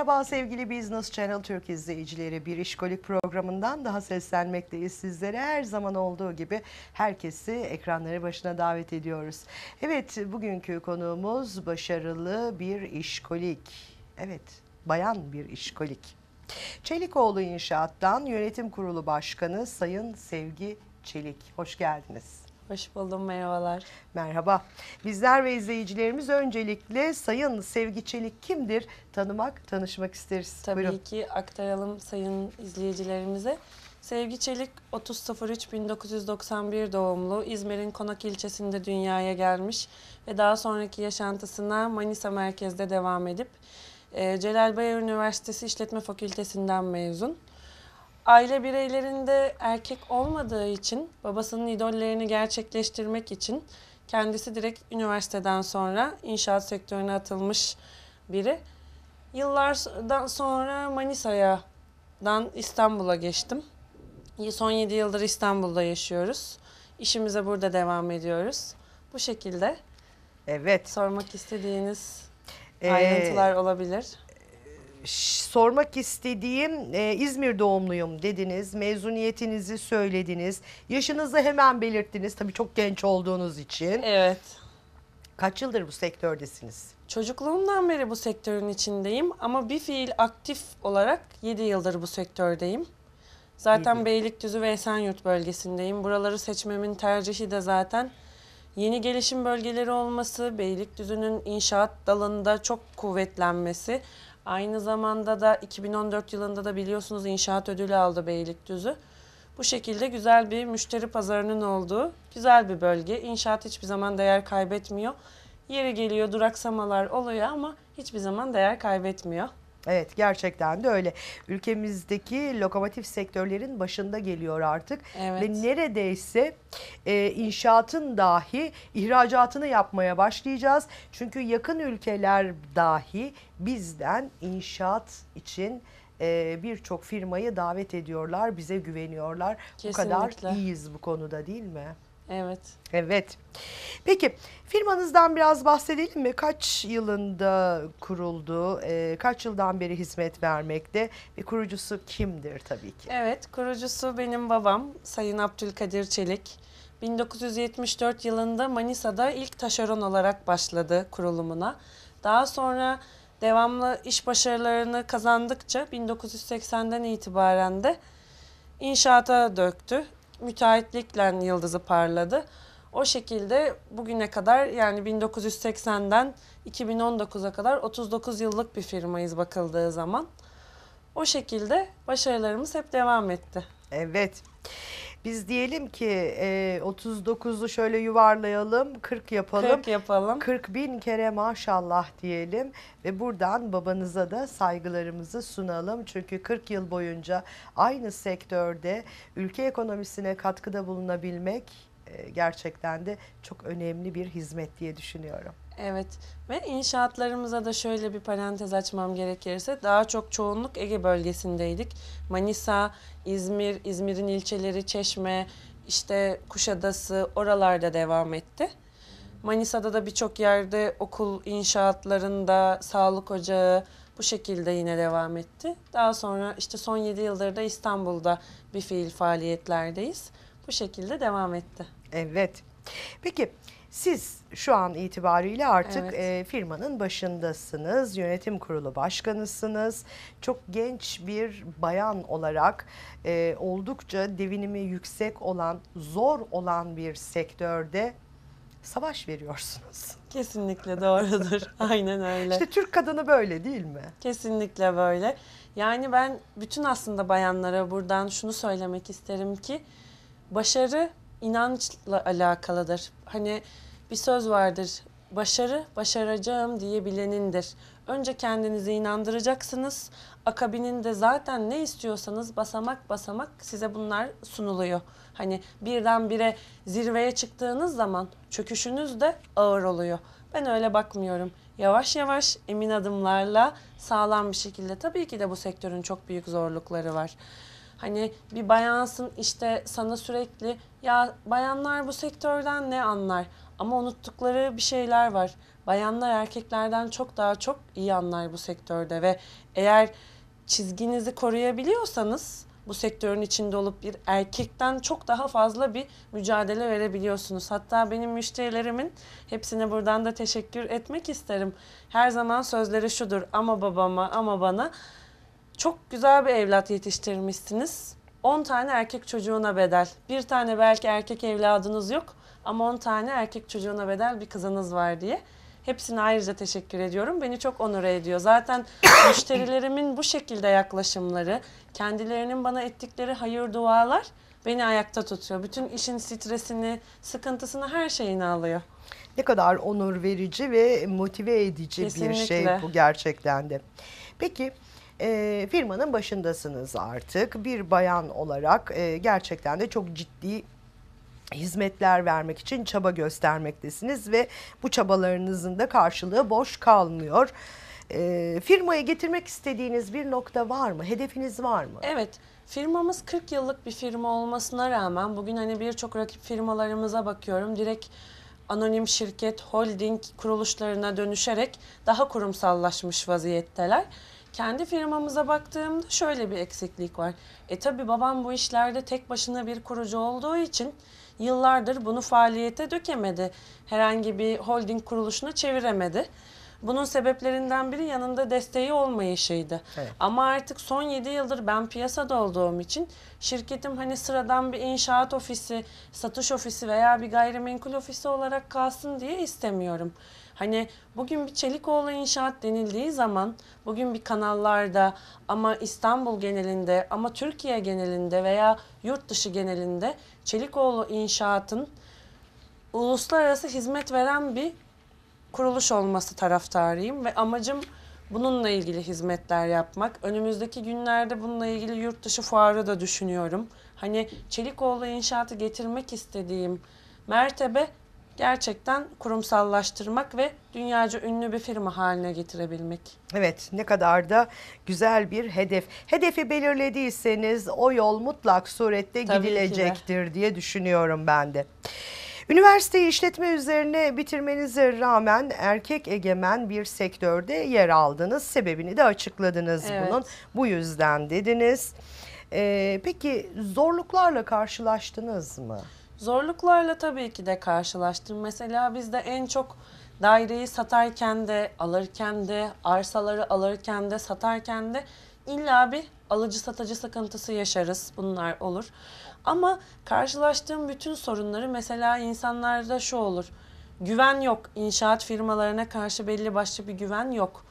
Merhaba sevgili Business Channel Türk izleyicileri. Bir işkolik programından daha seslenmekteyiz sizlere. Her zaman olduğu gibi herkesi ekranları başına davet ediyoruz. Evet bugünkü konuğumuz başarılı bir işkolik. Evet bayan bir işkolik. Çelikoğlu İnşaat'tan Yönetim Kurulu Başkanı Sayın Sevgi Çelik. Hoş geldiniz. Hoş buldum, merhabalar. Merhaba. Bizler ve izleyicilerimiz öncelikle Sayın Sevgi Çelik kimdir tanımak, tanışmak isteriz. Tabii Buyurun. ki aktaralım sayın izleyicilerimize. Sevgi Çelik 30.03.1991 doğumlu İzmir'in Konak ilçesinde dünyaya gelmiş ve daha sonraki yaşantısına Manisa merkezde devam edip e, Celal Bayar Üniversitesi İşletme Fakültesinden mezun aile bireylerinde erkek olmadığı için babasının idollerini gerçekleştirmek için kendisi direkt üniversiteden sonra inşaat sektörüne atılmış biri. Yıllardan sonra Manisa'ya dan İstanbul'a geçtim. Son 7 yıldır İstanbul'da yaşıyoruz. İşimize burada devam ediyoruz. Bu şekilde. Evet. Sormak istediğiniz ee, ayrıntılar olabilir sormak istediğim e, İzmir doğumluyum dediniz. Mezuniyetinizi söylediniz. Yaşınızı hemen belirttiniz. Tabii çok genç olduğunuz için. Evet. Kaç yıldır bu sektördesiniz? Çocukluğumdan beri bu sektörün içindeyim ama bir fiil aktif olarak 7 yıldır bu sektördeyim. Zaten Yedi. Beylikdüzü ve Esenyurt bölgesindeyim. Buraları seçmemin tercihi de zaten yeni gelişim bölgeleri olması, Beylikdüzü'nün inşaat dalında çok kuvvetlenmesi Aynı zamanda da 2014 yılında da biliyorsunuz inşaat ödülü aldı Beylikdüzü. Bu şekilde güzel bir müşteri pazarının olduğu güzel bir bölge. İnşaat hiçbir zaman değer kaybetmiyor. Yeri geliyor duraksamalar oluyor ama hiçbir zaman değer kaybetmiyor. Evet gerçekten de öyle. Ülkemizdeki lokomotif sektörlerin başında geliyor artık Evet. ve neredeyse e, inşaatın dahi ihracatını yapmaya başlayacağız. Çünkü yakın ülkeler dahi bizden inşaat için e, birçok firmayı davet ediyorlar, bize güveniyorlar. Kesinlikle. Bu kadar Kesinlikle. iyiyiz bu konuda değil mi? Evet. Evet. Peki firmanızdan biraz bahsedelim mi? Kaç yılında kuruldu? E, kaç yıldan beri hizmet vermekte? Ve kurucusu kimdir tabii ki? Evet, kurucusu benim babam Sayın Abdülkadir Çelik. 1974 yılında Manisa'da ilk taşeron olarak başladı kurulumuna. Daha sonra devamlı iş başarılarını kazandıkça 1980'den itibaren de inşaata döktü müteahhitlikle yıldızı parladı. O şekilde bugüne kadar yani 1980'den 2019'a kadar 39 yıllık bir firmayız bakıldığı zaman. O şekilde başarılarımız hep devam etti. Evet. Biz diyelim ki e, 39'u şöyle yuvarlayalım, 40 yapalım. 40 yapalım. 40 bin kere maşallah diyelim ve buradan babanıza da saygılarımızı sunalım. Çünkü 40 yıl boyunca aynı sektörde ülke ekonomisine katkıda bulunabilmek e, gerçekten de çok önemli bir hizmet diye düşünüyorum. Evet ve inşaatlarımıza da şöyle bir parantez açmam gerekirse daha çok çoğunluk Ege bölgesindeydik. Manisa, İzmir, İzmir'in ilçeleri Çeşme, işte Kuşadası oralarda devam etti. Manisa'da da birçok yerde okul inşaatlarında, sağlık ocağı bu şekilde yine devam etti. Daha sonra işte son 7 yıldır da İstanbul'da bir fiil faaliyetlerdeyiz. Bu şekilde devam etti. Evet. Peki siz şu an itibariyle artık evet. e, firmanın başındasınız, yönetim kurulu başkanısınız. Çok genç bir bayan olarak e, oldukça devinimi yüksek olan, zor olan bir sektörde savaş veriyorsunuz. Kesinlikle doğrudur. Aynen öyle. İşte Türk kadını böyle değil mi? Kesinlikle böyle. Yani ben bütün aslında bayanlara buradan şunu söylemek isterim ki başarı inançla alakalıdır. Hani bir söz vardır. Başarı başaracağım diye bilenindir. Önce kendinizi inandıracaksınız. Akabininde zaten ne istiyorsanız basamak basamak size bunlar sunuluyor. Hani birden bire zirveye çıktığınız zaman çöküşünüz de ağır oluyor. Ben öyle bakmıyorum. Yavaş yavaş emin adımlarla sağlam bir şekilde tabii ki de bu sektörün çok büyük zorlukları var. Hani bir bayansın işte sana sürekli ya bayanlar bu sektörden ne anlar? Ama unuttukları bir şeyler var. Bayanlar erkeklerden çok daha çok iyi anlar bu sektörde ve eğer çizginizi koruyabiliyorsanız bu sektörün içinde olup bir erkekten çok daha fazla bir mücadele verebiliyorsunuz. Hatta benim müşterilerimin hepsine buradan da teşekkür etmek isterim. Her zaman sözleri şudur ama babama ama bana çok güzel bir evlat yetiştirmişsiniz. 10 tane erkek çocuğuna bedel. Bir tane belki erkek evladınız yok ama 10 tane erkek çocuğuna bedel bir kızınız var diye. Hepsine ayrıca teşekkür ediyorum. Beni çok onure ediyor. Zaten müşterilerimin bu şekilde yaklaşımları, kendilerinin bana ettikleri hayır dualar beni ayakta tutuyor. Bütün işin stresini, sıkıntısını, her şeyini alıyor. Ne kadar onur verici ve motive edici Kesinlikle. bir şey bu gerçekten de. Peki e, firmanın başındasınız artık. Bir bayan olarak e, gerçekten de çok ciddi hizmetler vermek için çaba göstermektesiniz ve bu çabalarınızın da karşılığı boş kalmıyor. E, firmaya getirmek istediğiniz bir nokta var mı? Hedefiniz var mı? Evet. Firmamız 40 yıllık bir firma olmasına rağmen bugün hani birçok rakip firmalarımıza bakıyorum. Direkt anonim şirket, holding kuruluşlarına dönüşerek daha kurumsallaşmış vaziyetteler. Kendi firmamıza baktığımda şöyle bir eksiklik var. E tabi babam bu işlerde tek başına bir kurucu olduğu için yıllardır bunu faaliyete dökemedi. Herhangi bir holding kuruluşuna çeviremedi. Bunun sebeplerinden biri yanında desteği olmayışıydı. Evet. Ama artık son 7 yıldır ben piyasada olduğum için şirketim hani sıradan bir inşaat ofisi, satış ofisi veya bir gayrimenkul ofisi olarak kalsın diye istemiyorum. Hani bugün bir Çelikoğlu inşaat denildiği zaman bugün bir kanallarda ama İstanbul genelinde ama Türkiye genelinde veya yurt dışı genelinde Çelikoğlu inşaatın uluslararası hizmet veren bir kuruluş olması taraftarıyım ve amacım bununla ilgili hizmetler yapmak. Önümüzdeki günlerde bununla ilgili yurt dışı fuarı da düşünüyorum. Hani Çelikoğlu inşaatı getirmek istediğim mertebe gerçekten kurumsallaştırmak ve dünyaca ünlü bir firma haline getirebilmek. Evet ne kadar da güzel bir hedef. Hedefi belirlediyseniz o yol mutlak surette Tabii gidilecektir diye düşünüyorum ben de. Üniversiteyi işletme üzerine bitirmenize rağmen erkek egemen bir sektörde yer aldınız. Sebebini de açıkladınız evet. bunun. Bu yüzden dediniz. Ee, peki zorluklarla karşılaştınız mı? Zorluklarla tabii ki de karşılaştım. Mesela biz de en çok daireyi satarken de, alırken de, arsaları alırken de, satarken de illa bir alıcı satıcı sıkıntısı yaşarız. Bunlar olur. Ama karşılaştığım bütün sorunları mesela insanlarda şu olur. Güven yok. İnşaat firmalarına karşı belli başlı bir güven yok.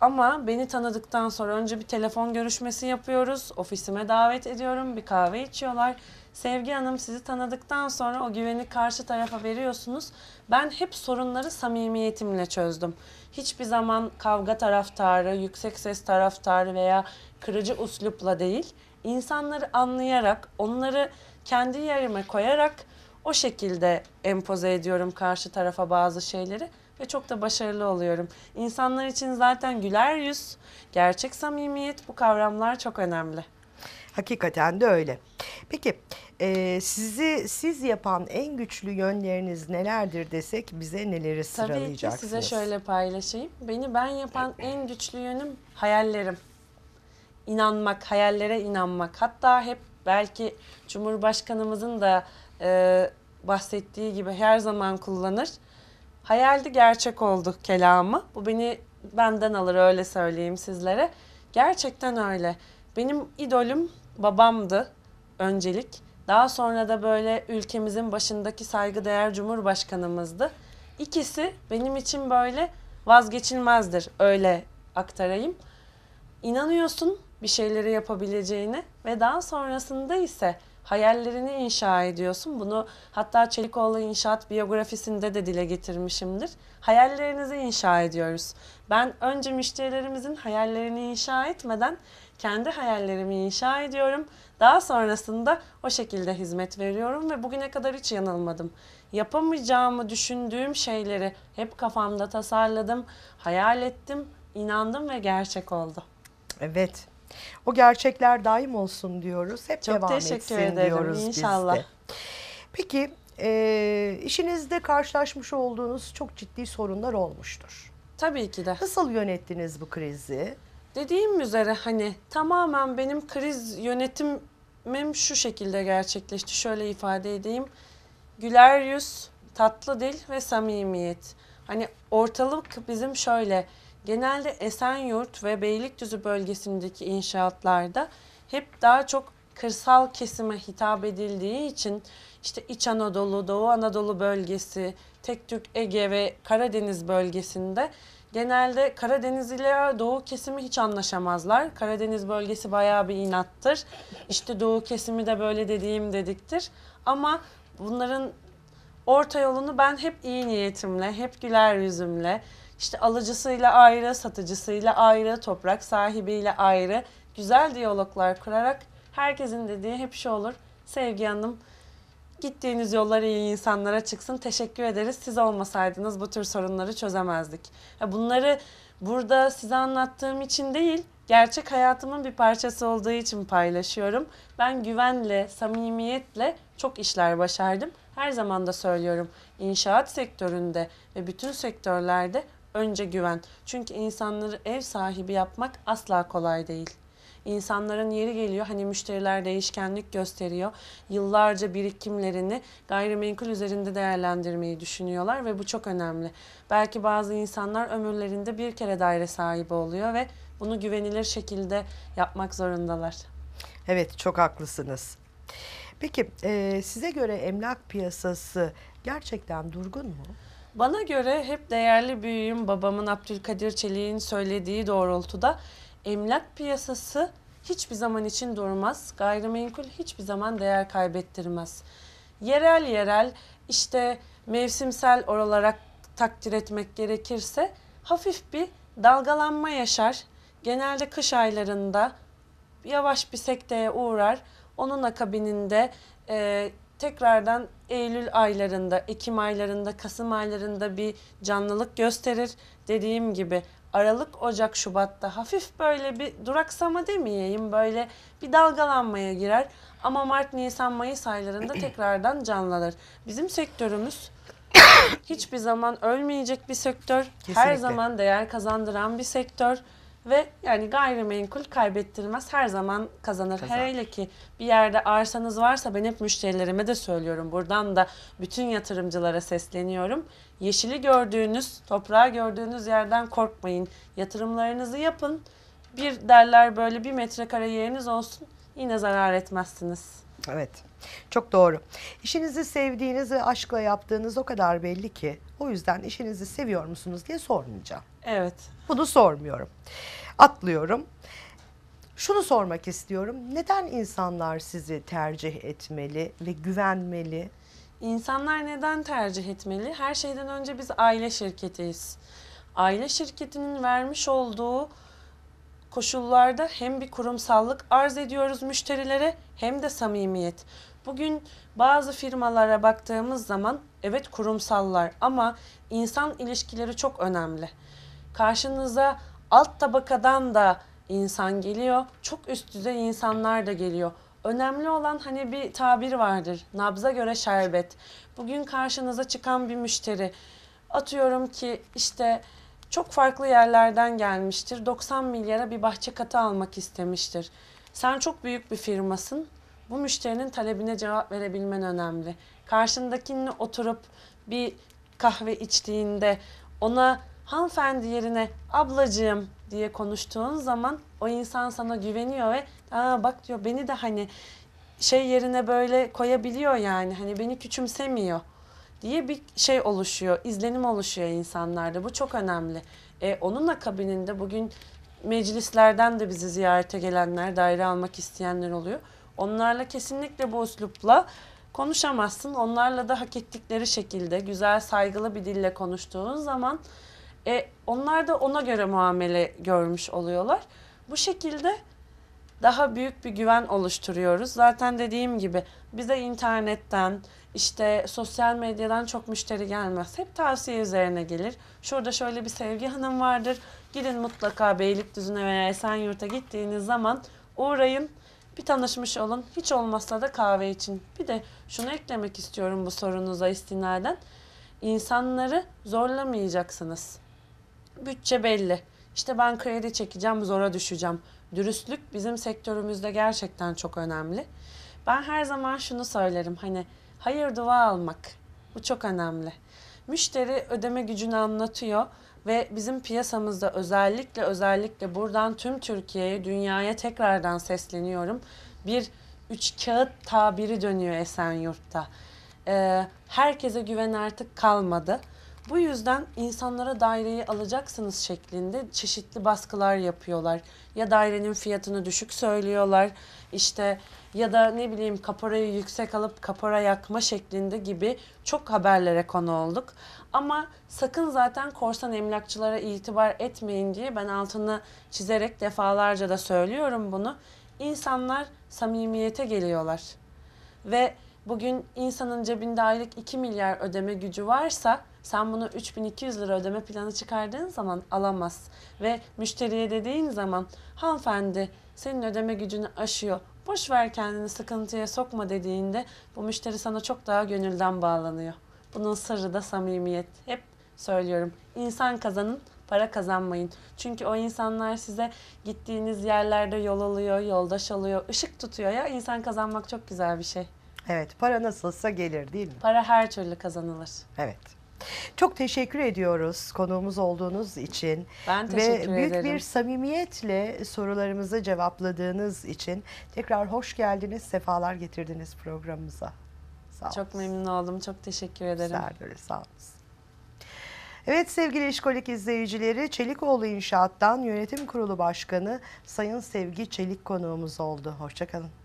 Ama beni tanıdıktan sonra önce bir telefon görüşmesi yapıyoruz. Ofisime davet ediyorum. Bir kahve içiyorlar. Sevgi Hanım sizi tanıdıktan sonra o güveni karşı tarafa veriyorsunuz. Ben hep sorunları samimiyetimle çözdüm. Hiçbir zaman kavga taraftarı, yüksek ses taraftarı veya kırıcı uslupla değil. İnsanları anlayarak, onları kendi yerime koyarak o şekilde empoze ediyorum karşı tarafa bazı şeyleri ve çok da başarılı oluyorum. İnsanlar için zaten güler yüz, gerçek samimiyet bu kavramlar çok önemli. Hakikaten de öyle. Peki e, sizi siz yapan en güçlü yönleriniz nelerdir desek bize neleri sıralayacaksınız? Tabii ki size şöyle paylaşayım. Beni ben yapan en güçlü yönüm hayallerim. İnanmak, hayallere inanmak. Hatta hep belki Cumhurbaşkanımızın da e, bahsettiği gibi her zaman kullanır. Hayaldi gerçek oldu kelamı. Bu beni benden alır öyle söyleyeyim sizlere. Gerçekten öyle. Benim idolüm babamdı öncelik. Daha sonra da böyle ülkemizin başındaki saygıdeğer cumhurbaşkanımızdı. İkisi benim için böyle vazgeçilmezdir. Öyle aktarayım. İnanıyorsun bir şeyleri yapabileceğini ve daha sonrasında ise hayallerini inşa ediyorsun. Bunu hatta Çelikoğlu İnşaat biyografisinde de dile getirmişimdir. Hayallerinizi inşa ediyoruz. Ben önce müşterilerimizin hayallerini inşa etmeden kendi hayallerimi inşa ediyorum. Daha sonrasında o şekilde hizmet veriyorum ve bugüne kadar hiç yanılmadım. Yapamayacağımı düşündüğüm şeyleri hep kafamda tasarladım, hayal ettim, inandım ve gerçek oldu. Evet. O gerçekler daim olsun diyoruz. Hep Çok devam etsin ederim. diyoruz İnşallah. biz de. Peki e, işinizde karşılaşmış olduğunuz çok ciddi sorunlar olmuştur. Tabii ki de. Nasıl yönettiniz bu krizi? Dediğim üzere hani tamamen benim kriz yönetimim şu şekilde gerçekleşti. Şöyle ifade edeyim. Güler yüz, tatlı dil ve samimiyet. Hani ortalık bizim şöyle genelde Esenyurt ve Beylikdüzü bölgesindeki inşaatlarda hep daha çok kırsal kesime hitap edildiği için işte İç Anadolu, Doğu Anadolu bölgesi, Tek Tük Ege ve Karadeniz bölgesinde genelde Karadeniz ile Doğu kesimi hiç anlaşamazlar. Karadeniz bölgesi bayağı bir inattır. İşte Doğu kesimi de böyle dediğim dediktir. Ama bunların orta yolunu ben hep iyi niyetimle, hep güler yüzümle, işte alıcısıyla ayrı, satıcısıyla ayrı, toprak sahibiyle ayrı güzel diyaloglar kurarak herkesin dediği hep şu olur. Sevgi Hanım gittiğiniz yollar iyi insanlara çıksın. Teşekkür ederiz. Siz olmasaydınız bu tür sorunları çözemezdik. Bunları burada size anlattığım için değil, gerçek hayatımın bir parçası olduğu için paylaşıyorum. Ben güvenle, samimiyetle çok işler başardım. Her zaman da söylüyorum. inşaat sektöründe ve bütün sektörlerde önce güven. Çünkü insanları ev sahibi yapmak asla kolay değil. İnsanların yeri geliyor hani müşteriler değişkenlik gösteriyor. Yıllarca birikimlerini gayrimenkul üzerinde değerlendirmeyi düşünüyorlar ve bu çok önemli. Belki bazı insanlar ömürlerinde bir kere daire sahibi oluyor ve bunu güvenilir şekilde yapmak zorundalar. Evet çok haklısınız. Peki size göre emlak piyasası gerçekten durgun mu? Bana göre hep değerli büyüğüm babamın Abdülkadir Çelik'in söylediği doğrultuda emlak piyasası hiçbir zaman için durmaz. Gayrimenkul hiçbir zaman değer kaybettirmez. Yerel yerel işte mevsimsel olarak takdir etmek gerekirse hafif bir dalgalanma yaşar. Genelde kış aylarında yavaş bir sekteye uğrar. Onun akabininde e, tekrardan Eylül aylarında, Ekim aylarında, Kasım aylarında bir canlılık gösterir. Dediğim gibi Aralık, Ocak, Şubat'ta hafif böyle bir duraksama demeyeyim böyle bir dalgalanmaya girer. Ama Mart, Nisan, Mayıs aylarında tekrardan canlanır. Bizim sektörümüz hiçbir zaman ölmeyecek bir sektör. Her zaman değer kazandıran bir sektör. Ve yani gayrimenkul kaybettirmez. Her zaman kazanır. Kazan. Hele ki bir yerde arsanız varsa ben hep müşterilerime de söylüyorum. Buradan da bütün yatırımcılara sesleniyorum. Yeşili gördüğünüz, toprağı gördüğünüz yerden korkmayın. Yatırımlarınızı yapın. Bir derler böyle bir metrekare yeriniz olsun. Yine zarar etmezsiniz. Evet. Çok doğru. İşinizi sevdiğiniz ve aşkla yaptığınız o kadar belli ki o yüzden işinizi seviyor musunuz diye sormayacağım. Evet. Bunu sormuyorum. Atlıyorum. Şunu sormak istiyorum. Neden insanlar sizi tercih etmeli ve güvenmeli? İnsanlar neden tercih etmeli? Her şeyden önce biz aile şirketiyiz. Aile şirketinin vermiş olduğu koşullarda hem bir kurumsallık arz ediyoruz müşterilere hem de samimiyet. Bugün bazı firmalara baktığımız zaman evet kurumsallar ama insan ilişkileri çok önemli. Karşınıza alt tabakadan da insan geliyor, çok üst düzey insanlar da geliyor. Önemli olan hani bir tabir vardır. Nabza göre şerbet. Bugün karşınıza çıkan bir müşteri atıyorum ki işte çok farklı yerlerden gelmiştir. 90 milyara bir bahçe katı almak istemiştir. Sen çok büyük bir firmasın. Bu müşterinin talebine cevap verebilmen önemli. Karşındakini oturup bir kahve içtiğinde ona hanımefendi yerine ablacığım diye konuştuğun zaman o insan sana güveniyor ve aa bak diyor beni de hani şey yerine böyle koyabiliyor yani hani beni küçümsemiyor diye bir şey oluşuyor, izlenim oluşuyor insanlarda. Bu çok önemli. E, onun akabininde bugün meclislerden de bizi ziyarete gelenler, daire almak isteyenler oluyor. Onlarla kesinlikle bu üslupla konuşamazsın. Onlarla da hak ettikleri şekilde güzel, saygılı bir dille konuştuğun zaman e, onlar da ona göre muamele görmüş oluyorlar. Bu şekilde daha büyük bir güven oluşturuyoruz. Zaten dediğim gibi bize internetten, işte sosyal medyadan çok müşteri gelmez. Hep tavsiye üzerine gelir. Şurada şöyle bir Sevgi Hanım vardır. Gidin mutlaka Beylikdüzü'ne veya Esenyurt'a gittiğiniz zaman uğrayın. Bir tanışmış olun. Hiç olmazsa da kahve için. Bir de şunu eklemek istiyorum bu sorunuza istinaden. İnsanları zorlamayacaksınız. Bütçe belli. İşte ben kredi çekeceğim, zora düşeceğim. Dürüstlük bizim sektörümüzde gerçekten çok önemli. Ben her zaman şunu söylerim hani hayır dua almak. Bu çok önemli. Müşteri ödeme gücünü anlatıyor ve bizim piyasamızda özellikle özellikle buradan tüm Türkiye'ye, dünyaya tekrardan sesleniyorum. Bir üç kağıt tabiri dönüyor Esenyurt'ta. Ee, herkese güven artık kalmadı bu yüzden insanlara daireyi alacaksınız şeklinde çeşitli baskılar yapıyorlar. Ya dairenin fiyatını düşük söylüyorlar işte ya da ne bileyim kaparayı yüksek alıp kapara yakma şeklinde gibi çok haberlere konu olduk. Ama sakın zaten korsan emlakçılara itibar etmeyin diye ben altını çizerek defalarca da söylüyorum bunu. İnsanlar samimiyete geliyorlar. Ve Bugün insanın cebinde aylık 2 milyar ödeme gücü varsa sen bunu 3200 lira ödeme planı çıkardığın zaman alamaz. Ve müşteriye dediğin zaman hanımefendi senin ödeme gücünü aşıyor. Boş ver kendini sıkıntıya sokma dediğinde bu müşteri sana çok daha gönülden bağlanıyor. Bunun sırrı da samimiyet. Hep söylüyorum. İnsan kazanın, para kazanmayın. Çünkü o insanlar size gittiğiniz yerlerde yol alıyor, yoldaş alıyor, ışık tutuyor ya. İnsan kazanmak çok güzel bir şey. Evet para nasılsa gelir değil mi? Para her türlü kazanılır. Evet. Çok teşekkür ediyoruz konuğumuz olduğunuz için. Ben teşekkür Ve büyük ederim. bir samimiyetle sorularımızı cevapladığınız için tekrar hoş geldiniz, sefalar getirdiniz programımıza. Sağ olun. Çok memnun oldum, çok teşekkür ederim. Serdar, sağ olun. Evet sevgili işkolik izleyicileri Çelikoğlu İnşaat'tan Yönetim Kurulu Başkanı Sayın Sevgi Çelik konuğumuz oldu. Hoşçakalın.